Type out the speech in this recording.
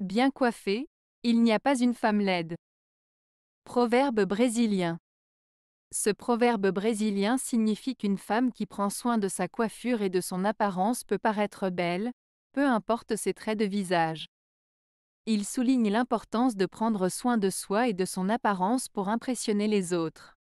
Bien coiffée, il n'y a pas une femme laide. Proverbe brésilien. Ce proverbe brésilien signifie qu'une femme qui prend soin de sa coiffure et de son apparence peut paraître belle, peu importe ses traits de visage. Il souligne l'importance de prendre soin de soi et de son apparence pour impressionner les autres.